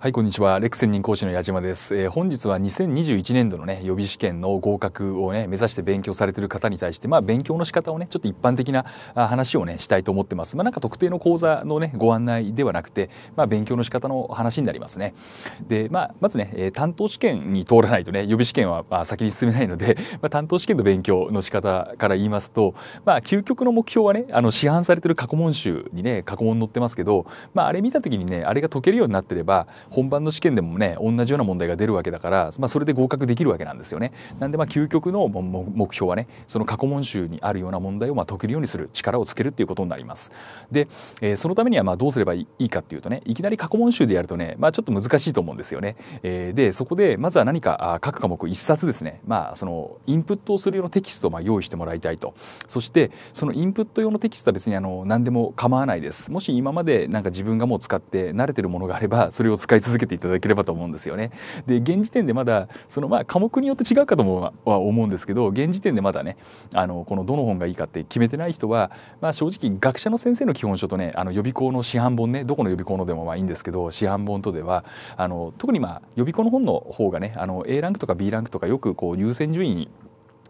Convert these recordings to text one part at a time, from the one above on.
はいこんにちはレクセン任講師の矢島です、えー、本日は2021年度のね予備試験の合格をね目指して勉強されている方に対してまあ勉強の仕方をねちょっと一般的な話をねしたいと思ってますまあなんか特定の講座のねご案内ではなくてまあ勉強の仕方の話になりますねでまあまずね、えー、担当試験に通らないとね予備試験はまあ先に進めないので、まあ、担当試験の勉強の仕方から言いますとまあ究極の目標はねあの市販されている過去問集にね過去問載ってますけどまああれ見た時にねあれが解けるようになってれば本番の試験でもね同じような問題が出るわけだから、まあ、それで合格できるわけなんですよね。なんでまあ究極の目標はねその過去問集にあるような問題をまあ解けるようにする力をつけるっていうことになります。で、えー、そのためにはまあどうすればいいかっていうとねいきなり過去問集でやるとね、まあ、ちょっと難しいと思うんですよね。えー、でそこでまずは何か各科目1冊ですね、まあ、そのインプットをするようなテキストをまあ用意してもらいたいとそしてそのインプット用のテキストは別にあの何でも構わないです。もし今までなんか自分がもう使って慣れてるものがあればそれを使いい続けていただければと思うんですよね。で現時点でまだそのまあ科目によって違うかともは思うんですけど現時点でまだねあのこのどの本がいいかって決めてない人は、まあ、正直学者の先生の基本書とねあの予備校の市販本ねどこの予備校のでもまあいいんですけど市販本とではあの特にまあ予備校の本の方がねあの A ランクとか B ランクとかよくこう優先順位に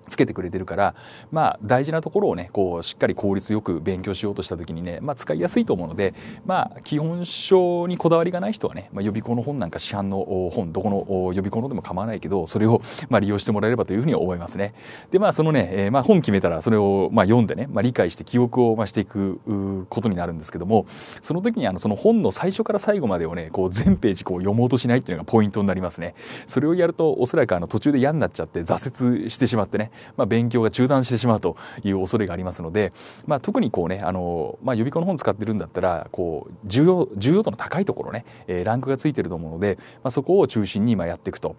つけてくれてるから、まあ、大事なところをねこうしっかり効率よく勉強しようとしたときにね、まあ、使いやすいと思うので、まあ、基本書にこだわりがない人はね、まあ、予備校の本なんか市販の本どこの予備校のでも構わないけどそれをまあ利用してもらえればというふうに思いますね。でまあそのね、えー、まあ、本決めたらそれをまあ読んでね、まあ、理解して記憶をまあしていくことになるんですけどもその時にあのその本の最初から最後までをねこう全ページこう読もうとしないっていうのがポイントになりますね。それをやるとおそらくあの途中で嫌になっちゃって挫折してしまってねまあ、勉強が中断してしまうという恐れがありますので、まあ、特にこうねあの、まあ、予備校の本使ってるんだったらこう重要重要度の高いところね、えー、ランクがついてると思うので、まあ、そこを中心に今やっていくと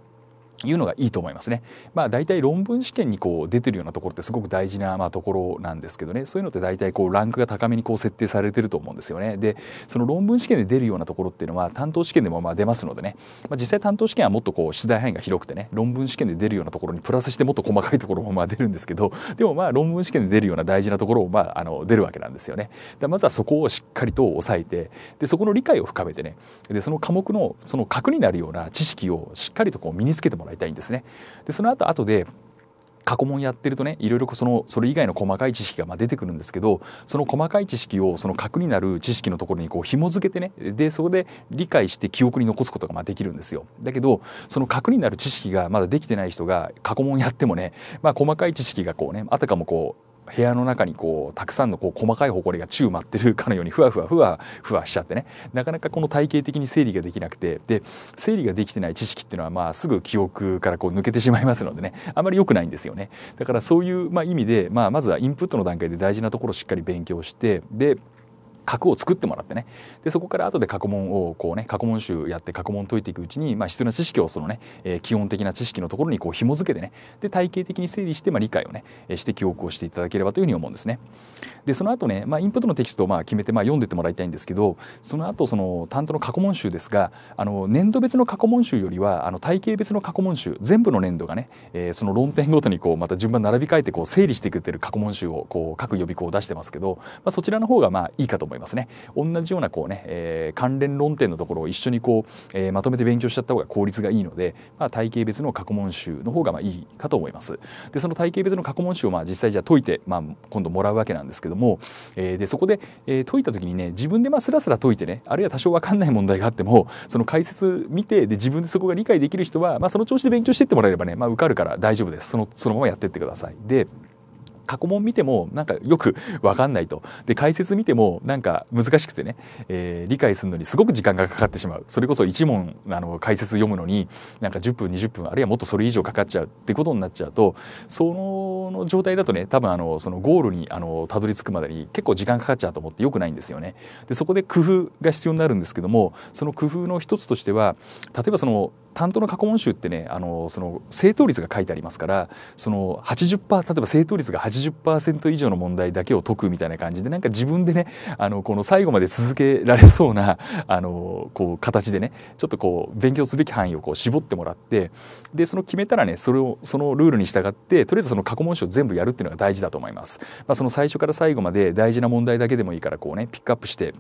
いうのがいいと思いますね。まあ大体論文試験にこう出てるようなところってすごく大事なまあところなんですけどねそういうのって大体こうランクが高めにこう設定されてると思うんですよね。でその論文試験で出るようなところっていうのは担当試験でもまあ出ますのでね、まあ、実際担当試験はもっとこう出題範囲が広くてね論文試験で出るようなところにプラスしてもっと細かいところもまあ出るんですけどでもまあ論文試験で出るような大事なところをまああの出るわけなんですよね。でまずはそこをしっかりと抑えてでそこの理解を深めてねでその科目のその核になるような知識をしっかりとこう身につけてもららいたいんですね。でその後後で過去問やってるとねいろいろそのそれ以外の細かい知識がま出てくるんですけどその細かい知識をその核になる知識のところにこう紐付けてねでそこで理解して記憶に残すことがまできるんですよだけどその核になる知識がまだできてない人が過去問やってもね、まあ、細かい知識がこうねあたかもこう部屋の中にこうたくさんのこう細かいほこりが宙舞ってるかのようにふわふわふわふわしちゃってねなかなかこの体系的に整理ができなくてで整理ができてない知識っていうのはまあすぐ記憶からこう抜けてしまいますのでねあまり良くないんですよねだからそういうまあ意味で、まあ、まずはインプットの段階で大事なところをしっかり勉強してで角を作ってもらってねでそこから後で過去問をこうね過去問集やって過去問解いていくうちに、まあ、必要な知識をそのね、えー、基本的な知識のところにこう紐付けてねで体系的に整理して、まあ、理解をねして記憶をしていただければというふうに思うんですね。でその後ね、まあ、インプットのテキストをまあ決めて、まあ、読んでてもらいたいんですけどその後その担当の過去問集ですがあの年度別の過去問集よりはあの体系別の過去問集全部の年度がね、えー、その論点ごとにこうまた順番並び替えてこう整理してくれてる過去問集をこう各予備校を出してますけど、まあ、そちらの方がまあいいかと思います。いますね同じようなこうね、えー、関連論点のところを一緒にこう、えー、まとめて勉強しちゃった方が効率がいいので、まあ、体系別の過去問集の方がまあいいかと思いますでその体系別の過去問集をまあ実際じゃあ解いて、まあ、今度もらうわけなんですけども、えー、でそこで、えー、解いた時にね自分でまあスラスラ解いてねあるいは多少分かんない問題があってもその解説見てで自分でそこが理解できる人は、まあ、その調子で勉強してってもらえればね、まあ、受かるから大丈夫ですそのそのままやってってくださいで過去問見てもなんかよく分かんないとで解説見てもなんか難しくてね、えー、理解するのにすごく時間がかかってしまうそれこそ1問あの解説読むのになんか10分20分あるいはもっとそれ以上かかっちゃうってことになっちゃうとそのの状態だとね多分あのそのゴールにあのたどり着くまでに結構時間かかっちゃうと思ってよくないんですよね。でそこで工夫が必要になるんですけどもその工夫の一つとしては例えばその担当の過去問集ってねあのその正答率が書いてありますからその80%例えば正答率が80%以上の問題だけを解くみたいな感じでなんか自分でねあのこの最後まで続けられそうなあのこう形でねちょっとこう勉強すべき範囲をこう絞ってもらってでその決めたらねそれをそのルールに従ってとりあえずその過去問集を全部やるっていうのが大事だと思います。まあ、その最初から最後まで大事な問題だけでもいいからこうねピックアップして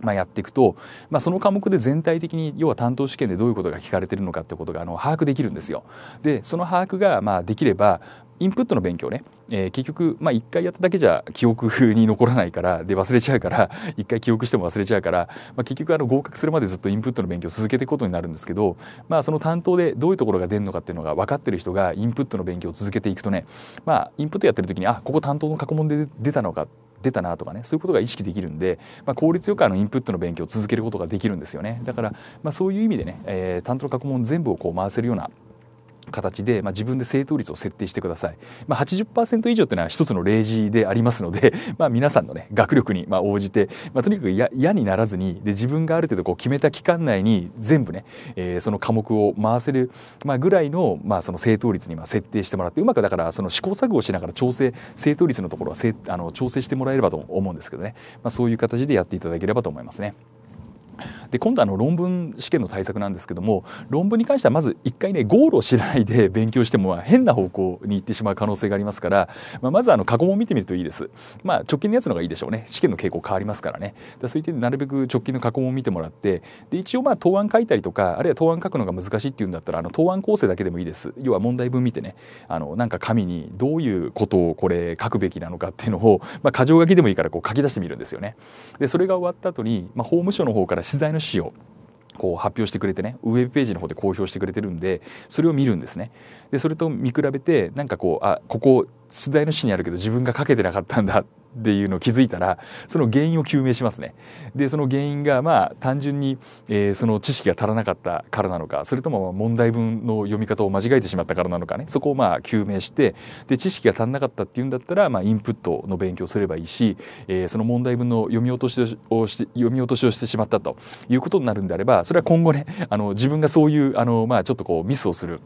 まあ、やっていくと、まあ、その科目で全体的に要は担当試験でどういうことが聞かれてるのかってことがあの把握できるんですよ。でその把握がまあできればインプットの勉強ね、えー、結局、まあ、1回やっただけじゃ記憶に残らないからで忘れちゃうから1 回記憶しても忘れちゃうから、まあ、結局あの合格するまでずっとインプットの勉強を続けていくことになるんですけど、まあ、その担当でどういうところが出るのかっていうのが分かってる人がインプットの勉強を続けていくとね、まあ、インプットやってる時にあここ担当の過去問で出たのかって出たなとかねそういうことが意識できるんで、まあ、効率よくあのインプットの勉強を続けることができるんですよねだから、まあ、そういう意味でね、えー、担当過去問全部をこう回せるような形で、まあ、自分で正答率を設定してください、まあ、80%以上というのは一つの例示でありますので、まあ、皆さんの、ね、学力にまあ応じて、まあ、とにかく嫌にならずにで自分がある程度こう決めた期間内に全部ね、えー、その科目を回せる、まあ、ぐらいの,、まあその正答率にまあ設定してもらってうまくだからその試行錯誤しながら調整正答率のところはせあの調整してもらえればと思うんですけどね、まあ、そういう形でやっていただければと思いますね。で今度あの論文試験の対策なんですけども論文に関してはまず一回ねゴールを知らないで勉強しても変な方向に行ってしまう可能性がありますから、まあ、まずあの過去問見てみるといいです。まあ、直近のやつのがいいでしょうね試験の傾向変わりますからねだそういってでなるべく直近の過去問見てもらってで一応まあ答案書いたりとかあるいは答案書くのが難しいっていうんだったらあの答案構成だけでもいいです要は問題文見てねあのなんか紙にどういうことをこれ書くべきなのかっていうのを、まあ、箇条書きでもいいからこう書き出してみるんですよね。でそれが終わった後に、まあ、法務省の方から取材の主をこう発表してくれてねウェブページの方で公表してくれてるんでそれを見るんですねでそれと見比べてなんかこうあここ出題の詩にあるけど自分が書けてなかったんだっていうのを気づいたらその原因を究明しますね。でその原因がまあ単純に、えー、その知識が足らなかったからなのかそれとも問題文の読み方を間違えてしまったからなのかねそこをまあ究明してで知識が足らなかったっていうんだったら、まあ、インプットの勉強すればいいし、えー、その問題文の読み落としをして読み落としをしてしまったということになるんであればそれは今後ねあの自分がそういうあの、まあ、ちょっとこうミスをする。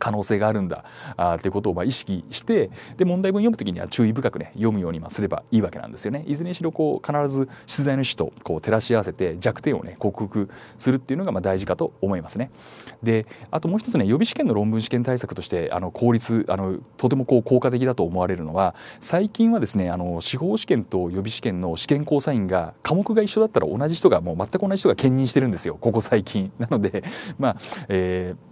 可能性があるんだあいうことをま意識してで問題文読む時には注意深くね読むようにますればいいわけなんですよね。いずれにしろこう必ず出題の主とこう照らし合わせて弱点をね克服するっていうのがま大事かと思いますね。であともう一つね予備試験の論文試験対策としてあの効率あのとてもこう効果的だと思われるのは最近はですねあの司法試験と予備試験の試験交イ員が科目が一緒だったら同じ人がもう全く同じ人が兼任してるんですよここ最近。なのでまあ、えー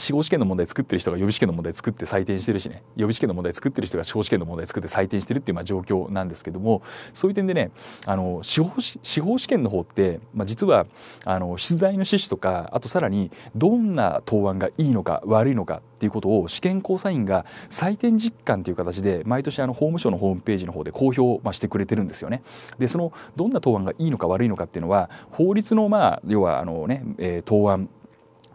司法試験の問題作ってる人が予備試験の問題作って採点してるしね予備試験の問題作ってる人が司法試験の問題作って採点してるっていうまあ状況なんですけどもそういう点でねあの司法司法試験の方って、まあ、実はあの出題の趣旨とかあとさらにどんな答案がいいのか悪いのかっていうことを試験サ査員が採点実感という形で毎年あの法務省のホームページの方で公表、まあ、してくれてるんですよね。でそのどんな答案がいいのか悪いのかっていうのは法律のまあ要はあのね、えー、答案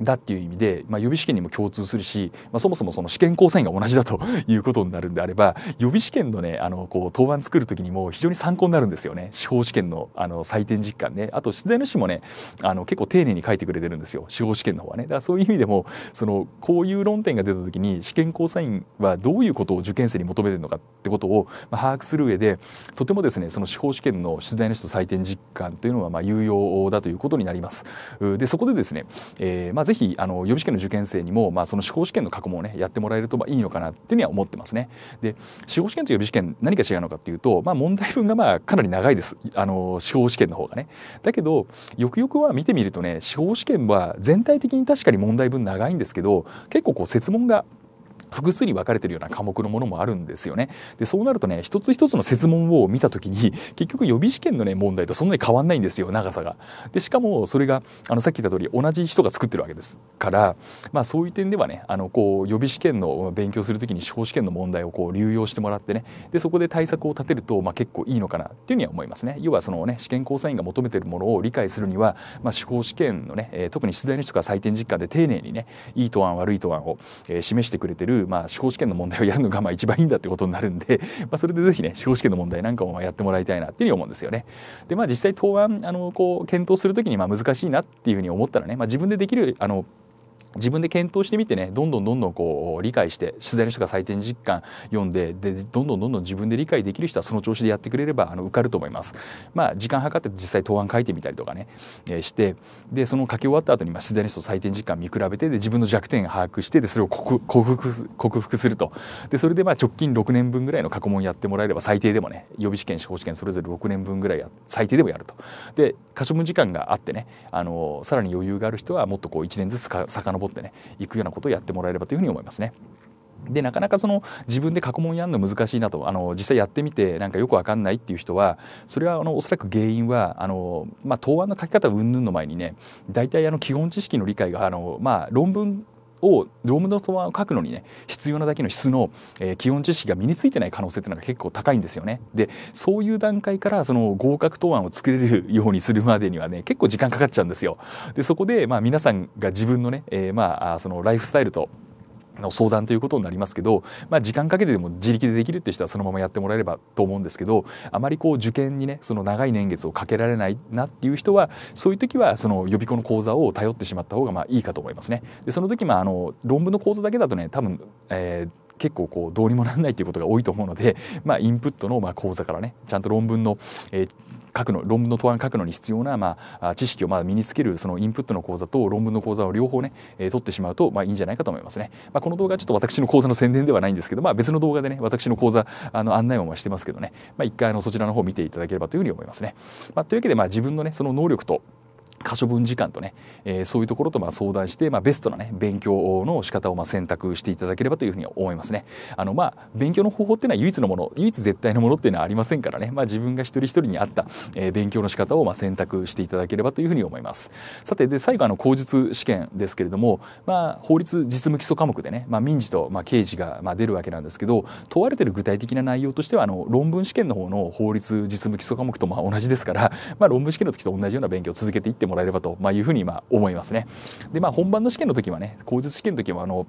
だっていう意味で、まあ、予備試験にも共通するし、まあ、そもそもその試験構成が同じだということになるんであれば予備試験のねあのこう答案作る時にも非常に参考になるんですよね司法試験のあの採点実感ねあと出題主もねあの結構丁寧に書いてくれてるんですよ司法試験の方はねだからそういう意味でもそのこういう論点が出た時に試験構成員はどういうことを受験生に求めてるのかってことを、まあ、把握する上でとてもですねその司法試験の出題主と採点実感というのはまあ有用だということになります。でそこでですね、えーまぜひあの予備試験の受験生にも、まあ、その司法試験の過去もねやってもらえるとまあいいのかなっていうには思ってますね。で司法試験と予備試験何が違うのかっていうと、まあ、問題文がまあかなり長いですあの司法試験の方がね。だけどよくよくは見てみるとね司法試験は全体的に確かに問題文長いんですけど結構こう設問が複数に分かれてるような科目のものもあるんですよね。でそうなるとね一つ一つの設問を見たときに結局予備試験のね問題とそんなに変わんないんですよ長さが。でしかもそれがあのさっき言った通り同じ人が作ってるわけですから、まあ、そういう点ではねあのこう予備試験の勉強するときに司法試験の問題をこう流用してもらってねでそこで対策を立てると、まあ、結構いいのかなっていうふうには思いますね。要はそのね試験交査員が求めてるものを理解するには、まあ、司法試験のね、え特に出題の人が採点実感で丁寧にねいい答案悪い答案を、え示してくれてるまあ、司法試験の問題をやるのがまあ一番いいんだってことになるんで、まあ、それでぜひね司法試験の問題なんかもやってもらいたいなっていうふうに思うんですよね。でまあ実際答案あのこう検討する時にまあ難しいなっていうふうに思ったらね、まあ、自分でできるあの自分で検討してみてねどんどんどんどんこう理解して取材の人が採点実感読んででどんどんどんどん自分で理解できる人はその調子でやってくれればあの受かると思います。まあ、時間計って実際答案書いてみたりとかね、えー、してでその書き終わった後にまあ取材の人と採点実感見比べてで自分の弱点把握してでそれを克服克服するとでそれでまあ直近6年分ぐらいの過去問やってもらえれば最低でもね予備試験司法試験それぞれ6年分ぐらいや最低でもやると。で可処分時間があってねあのさらに余裕がある人はもっとこう1年ずつさかのぼ遡ってね行くようなことをやってもらえればというふうに思いますね。でなかなかその自分で過去問やるの難しいなとあの実際やってみてなんかよく分かんないっていう人はそれはあのおそらく原因はあの、まあ、答案の書き方云々の前にね大体あの基本知識の理解があの、まあ、論文をドームの答案を書くのにね必要なだけの質の、えー、基本知識が身についてない可能性っていうのが結構高いんですよね。でそういう段階からその合格答案を作れるようにするまでにはね結構時間かかっちゃうんですよ。でそこで、まあ、皆さんが自分のね、えー、まあそのライフスタイルとの相談ということになりますけど、まあ、時間かけてでも自力でできるって人はそのままやってもらえればと思うんですけどあまりこう受験にねその長い年月をかけられないなっていう人はそういう時はその予備校の講座を頼ってしまった方がまあいいかと思いますね。でその時まああの論文の講座だけだとね多分、えー結構こうどうにもなんないということが多いと思うので、まあ、インプットのま講座からねちゃんと論文の、えー、書くの論文の答案書くのに必要な、まあ、知識をまあ身につけるそのインプットの講座と論文の講座を両方ね、えー、取ってしまうと、まあ、いいんじゃないかと思いますね。まあ、この動画はちょっと私の講座の宣伝ではないんですけど、まあ、別の動画でね私の講座あの案内もしてますけどね、まあ、回あのそちらの方を見ていただければというふうに思いますね。まあ、というわけで、まあ、自分のねその能力と箇所分時間とね、えー、そういうところとま相談して、まあ、ベストなね勉強の仕方をま選択していただければというふうに思いますね。あのまあ勉強の方法っていうのは唯一のもの唯一絶対のものっていうのはありませんからね、まあ、自分が一人一人に合った、えー、勉強の仕方をま選択していただければというふうに思います。さてで最後あの口述試験ですけれども、まあ、法律実務基礎科目でね、まあ、民事とま刑事がま出るわけなんですけど問われてる具体的な内容としてはあの論文試験の方の法律実務基礎科目とま同じですから、まあ、論文試験の時と同じような勉強を続けていってももらえればとまあ、いうふうにまあ思いますね。でまあ本番の試験の時はね口述試験の時はあの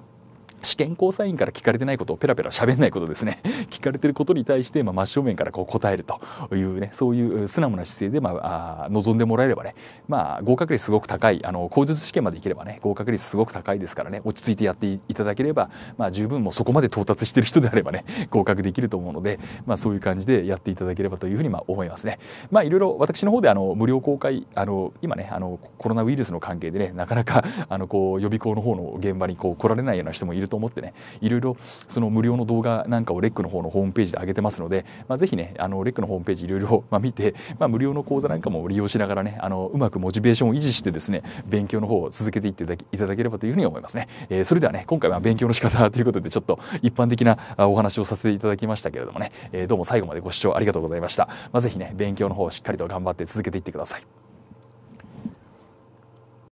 試験交際員から聞かれてないことをペラペラ喋んないことですね 聞かれてることに対して、まあ、真正面からこう答えるというねそういう素直な姿勢で、まあ、あ望んでもらえればね、まあ、合格率すごく高いあの口述試験までいければね合格率すごく高いですからね落ち着いてやっていただければ、まあ、十分もうそこまで到達してる人であればね 合格できると思うので、まあ、そういう感じでやっていただければというふうにまあ思いますね。まあ、いろいろ私の方であの無料公開あの今ねあのコロナウイルスの関係でねなかなかあのこう予備校の方の現場にこう来られないような人もいるとと思ってねいろいろその無料の動画なんかをレックの方のホームページで上げてますので、まあ、ぜひねあのレックのホームページいろいろ見て、まあ、無料の講座なんかも利用しながらねあのうまくモチベーションを維持してですね勉強の方を続けていっていただければというふうに思いますね、えー、それではね今回は勉強の仕方ということでちょっと一般的なお話をさせていただきましたけれどもね、えー、どうも最後までご視聴ありがとうございました、まあ、ぜひね勉強の方をしっかりと頑張って続けていってください